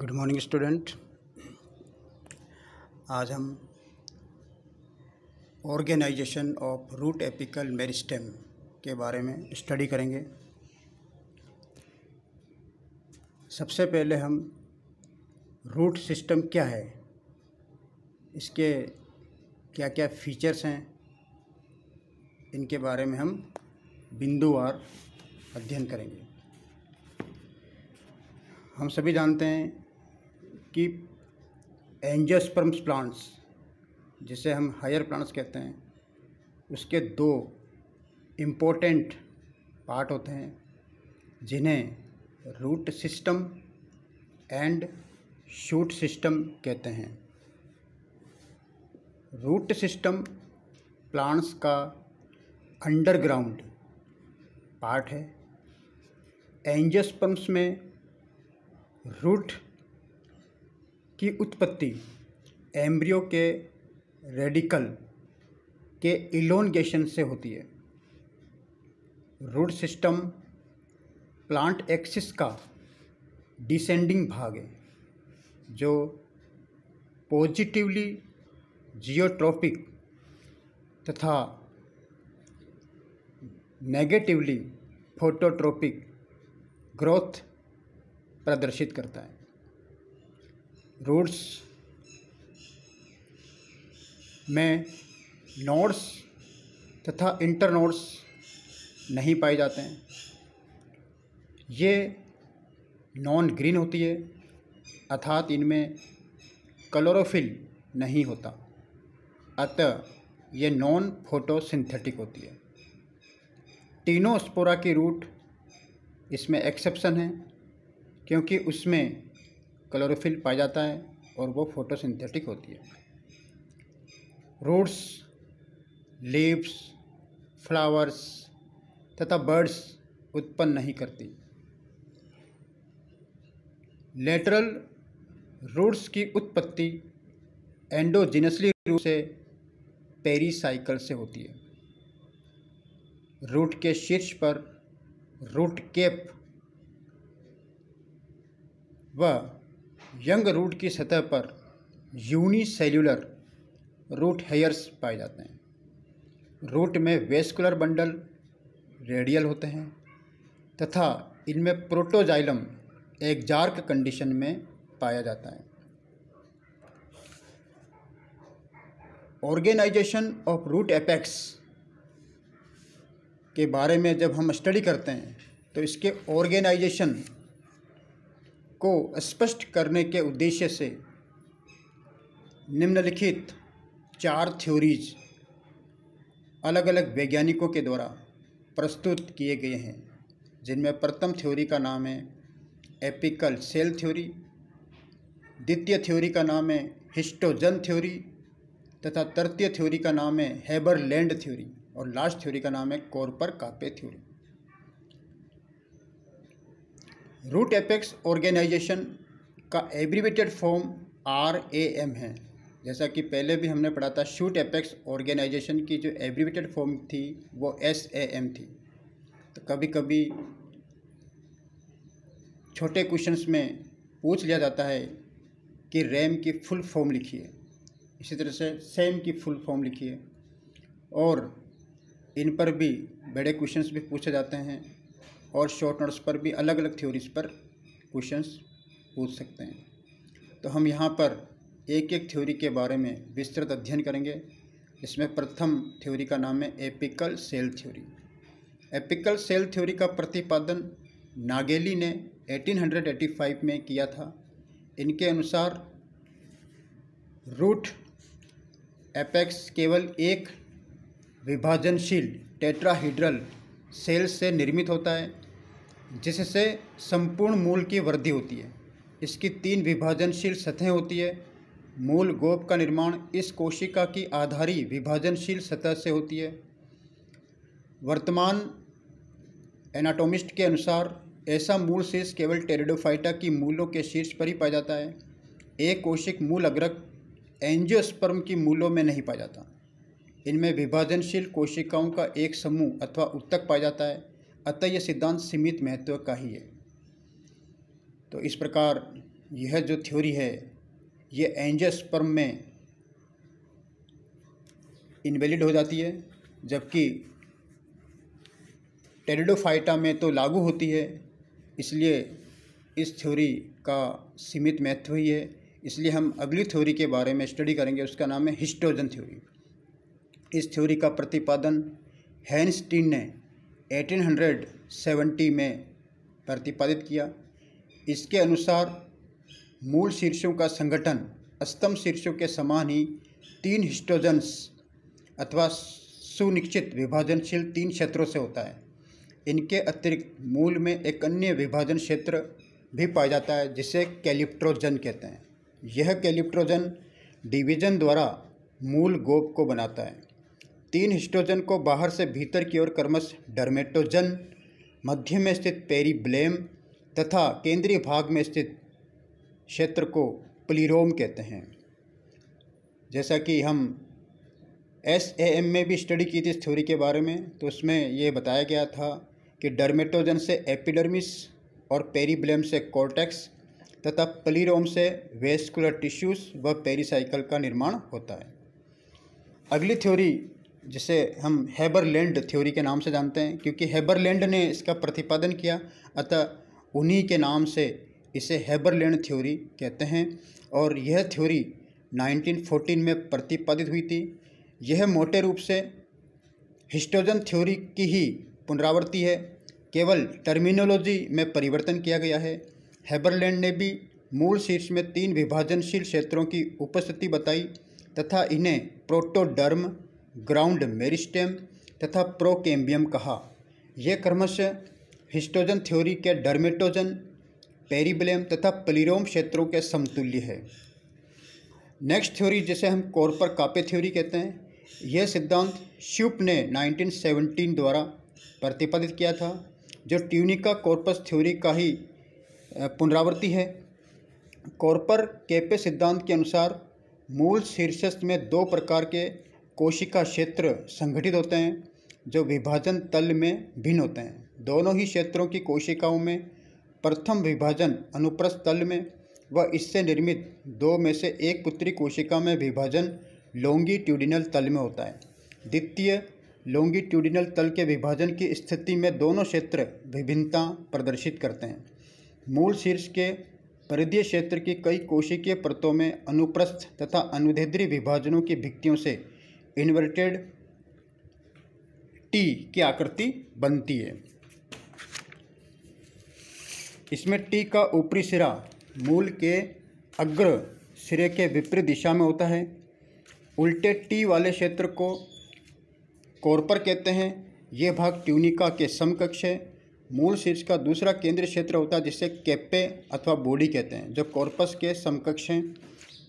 good morning student आज हम organisation of root apical meristem के बारे में स्टडी करेंगे सबसे पहले हम रूट सिस्टम क्या है इसके क्या क्या फीचर्स हैं इनके बारे में हम बिंदुवार अध्ययन करेंगे हम सभी जानते हैं कि एंजियोस्पर्म्स प्लांट्स जिसे हम हायर प्लांट्स कहते हैं उसके दो इम्पोर्टेंट पार्ट होते हैं जिन्हें root system and shoot system कहते हैं रूट सिस्टम प्लांट्स का अंडरग्राउंड पार्ट है एंजियोस्पर्म्स में रूट की उत्पत्ति एम्ब्रियो के रेडिकल के इलोनगेशन से होती है रूट सिस्टम प्लांट एक्सिस का डिसेंडिंग भाग है जो पॉजिटिवली जियोट्रॉपिक तथा नेगेटिवली फोटोट्रॉपिक ग्रोथ प्रदर्शित करता है रूट्स में नोड्स तथा इंटर नोड्स नहीं पाए जाते हैं ये नॉन ग्रीन होती है अर्थात इनमें क्लोरोफिल नहीं होता अतः ये नॉन फोटोसिंथेटिक होती है टीनोस्पोरा की रूट इसमें एक्सेप्शन है क्योंकि उसमें क्लोरोफिल पाया जाता है और वो फोटोसिंथेटिक होती है रूट्स लीव्स फ्लावर्स तथा बर्ड्स उत्पन्न नहीं करती लेटरल रूट्स की उत्पत्ति एंडोजिनसली रूप से पेरीसाइकल से होती है रूट के शीर्ष पर रूट केप व यंग रूट की सतह पर यूनिसेल्यूलर रूट हेयर्स पाए जाते हैं रूट में वेस्कुलर बंडल रेडियल होते हैं तथा इनमें प्रोटोजाइलम एग्जार्क कंडीशन में पाया जाता है ऑर्गेनाइजेशन ऑफ रूट एपेक्स के बारे में जब हम स्टडी करते हैं तो इसके ऑर्गेनाइजेशन को स्पष्ट करने के उद्देश्य से निम्नलिखित चार थ्योरीज अलग अलग वैज्ञानिकों के द्वारा प्रस्तुत किए गए हैं जिनमें प्रथम थ्योरी का नाम है एपिकल सेल थ्योरी द्वितीय थ्योरी का नाम है हिस्टोजन थ्योरी तथा तृतीय थ्योरी का नाम है हैबर लैंड थ्योरी और लास्ट थ्योरी का नाम है Korper Kappe theory root apex organisation का abbreviated form R A M है जैसा कि पहले भी हमने पढ़ा था शूट एपेक्स ऑर्गेनाइजेशन की जो एब्रीवेटेड फॉर्म थी वो एस ए एम थी तो कभी कभी छोटे क्वेश्चंस में पूछ लिया जाता है कि रैम की फुल फॉर्म लिखिए इसी तरह से सेम की फुल फॉर्म लिखिए और इन पर भी बड़े क्वेश्चंस भी पूछे जाते हैं और शॉर्ट नोट्स पर भी अलग अलग थ्योरीज पर क्वेश्चंस पूछ सकते हैं तो हम यहाँ पर एक एक थ्योरी के बारे में विस्तृत अध्ययन करेंगे इसमें प्रथम थ्योरी का नाम है apical cell theory apical cell theory का प्रतिपादन नागेली ने 1885 में किया था इनके अनुसार रूट एपेक्स केवल एक विभाजनशील टेट्राहीड्रल सेल्स से निर्मित होता है जिससे संपूर्ण मूल की वृद्धि होती है इसकी तीन विभाजनशील सतहें होती है मूल गोप का निर्माण इस कोशिका की आधारी विभाजनशील सतह से होती है वर्तमान एनाटोमिस्ट के अनुसार ऐसा मूल शीर्ष केवल टेरिडोफाइटा की मूलों के शीर्ष पर ही पाया जाता है एक कोशिक मूल अग्रक एंजियोस्पर्म की मूलों में नहीं पाया जाता इनमें विभाजनशील कोशिकाओं का एक समूह अथवा उत्तक पाया जाता है अतः यह सिद्धांत सीमित महत्व का ही है तो इस प्रकार यह जो थ्योरी है ये एंजस्पर्म में इनवैलिड हो जाती है जबकि टेरिडोफाइटा में तो लागू होती है इसलिए इस थ्योरी का सीमित महत्व ही है इसलिए हम अगली थ्योरी के बारे में स्टडी करेंगे उसका नाम है हिस्टोजन थ्योरी इस थ्योरी का प्रतिपादन हैंस्टीन ने 1870 में प्रतिपादित किया इसके अनुसार मूल शीर्षों का संगठन अस्तम शीर्षों के समान ही तीन हिस्टोजन्स अथवा सुनिश्चित विभाजनशील तीन क्षेत्रों से होता है इनके अतिरिक्त मूल में एक अन्य विभाजन क्षेत्र भी पाया जाता है जिसे कैलिप्ट्रोजन कहते हैं यह कैलिप्ट्रोजन डिवीजन द्वारा मूल गोप को बनाता है तीन हिस्टोजन को बाहर से भीतर की ओर क्रमश डर्मेटोजन मध्य में स्थित पेरीब्लेम तथा केंद्रीय भाग में स्थित क्षेत्र को प्लीरोम कहते हैं जैसा कि हम एस ए एम में भी स्टडी की थी इस थ्योरी के बारे में तो उसमें ये बताया गया था कि डर्मेटोजन से एपिडर्मिस और पेरीब्लेम से कॉर्टेक्स तथा प्लीरोम से वेस्कुलर टिश्यूज व पेरीसाइकिल का निर्माण होता है अगली थ्योरी जिसे हम हैबरलैंड थ्योरी के नाम से जानते हैं क्योंकि हैबरलैंड ने इसका प्रतिपादन किया अतः उन्हीं के नाम से इसे हैबरलैंड थ्योरी कहते हैं और यह थ्योरी 1914 में प्रतिपादित हुई थी यह मोटे रूप से हिस्टोजन थ्योरी की ही पुनरावृत्ति है केवल टर्मिनोलॉजी में परिवर्तन किया गया है हैबरलैंड ने भी मूल शीर्ष में तीन विभाजनशील क्षेत्रों की उपस्थिति बताई तथा इन्हें प्रोटोडर्म ग्राउंड मेरिस्टेम तथा प्रोकेम्बियम कहा यह क्रमशः हिस्टोजन थ्योरी के डर्मेटोजन पेरिब्लेम तथा प्लीरोम क्षेत्रों के समतुल्य है नेक्स्ट थ्योरी जिसे हम कॉर्पर कापे थ्योरी कहते हैं यह सिद्धांत शिप ने 1917 द्वारा प्रतिपादित किया था जो ट्यूनिका कॉर्पस थ्योरी का ही पुनरावृत्ति है कॉर्पर केपे सिद्धांत के अनुसार मूल शीर्षस्थ में दो प्रकार के कोशिका क्षेत्र संगठित होते हैं जो विभाजन तल में भिन्न होते हैं दोनों ही क्षेत्रों की कोशिकाओं में प्रथम विभाजन अनुप्रस्थ तल में व इससे निर्मित दो में से एक पुत्री कोशिका में विभाजन लोंगिट्यूडिनल तल में होता है द्वितीय लोंगिट्यूडिनल तल के विभाजन की स्थिति में दोनों क्षेत्र विभिन्नता प्रदर्शित करते हैं मूल शीर्ष के परिधीय क्षेत्र की कई कोशिकीय परतों में अनुप्रस्थ तथा अनुधेद्री विभाजनों की भित्तियों से इन्वर्टेड टी की आकृति बनती है इसमें टी का ऊपरी सिरा मूल के अग्र सिरे के विपरीत दिशा में होता है उल्टे टी वाले क्षेत्र को कॉर्पर कहते हैं ये भाग ट्यूनिका के समकक्ष है मूल शीर्ष का दूसरा केंद्रीय क्षेत्र होता है जिसे कैपे अथवा बॉडी कहते हैं जो कॉर्पस के समकक्ष हैं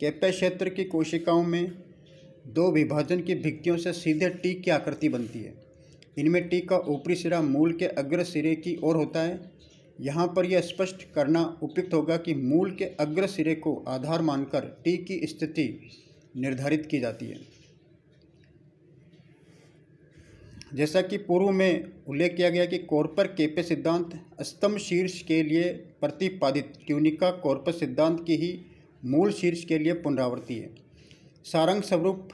कैपे क्षेत्र की कोशिकाओं में दो विभाजन की भित्तियों से सीधे टी की आकृति बनती है इनमें टी का ऊपरी सिरा मूल के अग्र सिरे की ओर होता है यहाँ पर यह स्पष्ट करना उपयुक्त होगा कि मूल के अग्र सिरे को आधार मानकर टी की स्थिति निर्धारित की जाती है जैसा कि पूर्व में उल्लेख किया गया कि कॉर्पर केपे सिद्धांत स्तंभ शीर्ष के लिए प्रतिपादित ट्यूनिका कॉर्पस सिद्धांत की ही मूल शीर्ष के लिए पुनरावृत्ति है सारंग स्वरूप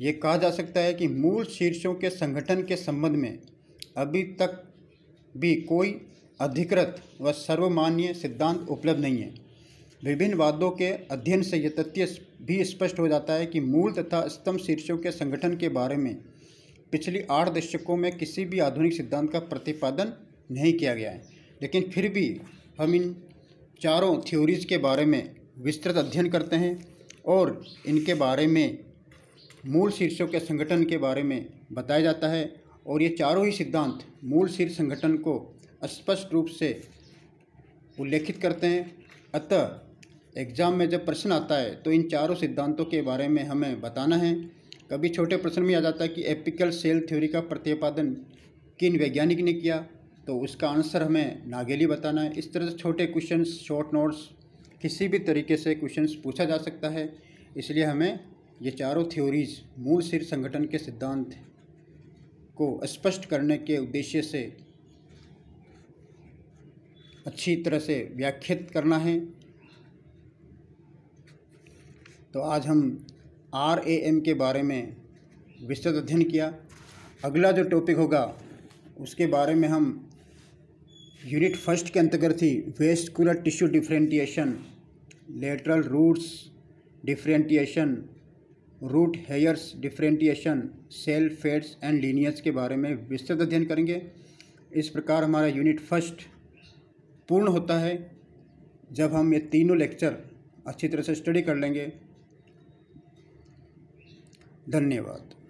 ये कहा जा सकता है कि मूल शीर्षों के संगठन के संबंध में अभी तक भी कोई अधिकृत व सर्वमान्य सिद्धांत उपलब्ध नहीं है विभिन्न वादों के अध्ययन से यह तथ्य भी स्पष्ट हो जाता है कि मूल तथा स्तंभ शीर्षों के संगठन के बारे में पिछली आठ दशकों में किसी भी आधुनिक सिद्धांत का प्रतिपादन नहीं किया गया है लेकिन फिर भी हम इन चारों थ्योरीज़ के बारे में विस्तृत अध्ययन करते हैं और इनके बारे में मूल शीर्षों के संगठन के बारे में बताया जाता है और ये चारों ही सिद्धांत मूल शीर्ष संगठन को स्पष्ट रूप से उल्लेखित करते हैं अतः एग्जाम में जब प्रश्न आता है तो इन चारों सिद्धांतों के बारे में हमें बताना है कभी छोटे प्रश्न में आ जाता है कि एपिकल सेल थ्योरी का प्रतिपादन किन वैज्ञानिक ने किया तो उसका आंसर हमें नागेली बताना है इस तरह से छोटे क्वेश्चन शॉर्ट नोट्स किसी भी तरीके से क्वेश्चन पूछा जा सकता है इसलिए हमें ये चारों थ्योरीज मूल सिर संगठन के सिद्धांत को स्पष्ट करने के उद्देश्य से अच्छी तरह से व्याख्यात करना है तो आज हम आर ए एम के बारे में विस्तृत अध्ययन किया अगला जो टॉपिक होगा उसके बारे में हम यूनिट फर्स्ट के अंतर्गत ही vascular tissue differentiation lateral roots differentiation root hairs differentiation cell fates and lineages के बारे में विस्तृत अध्ययन करेंगे इस प्रकार हमारा यूनिट फर्स्ट पूर्ण होता है जब हम ये तीनों लेक्चर अच्छी तरह से स्टडी कर लेंगे धन्यवाद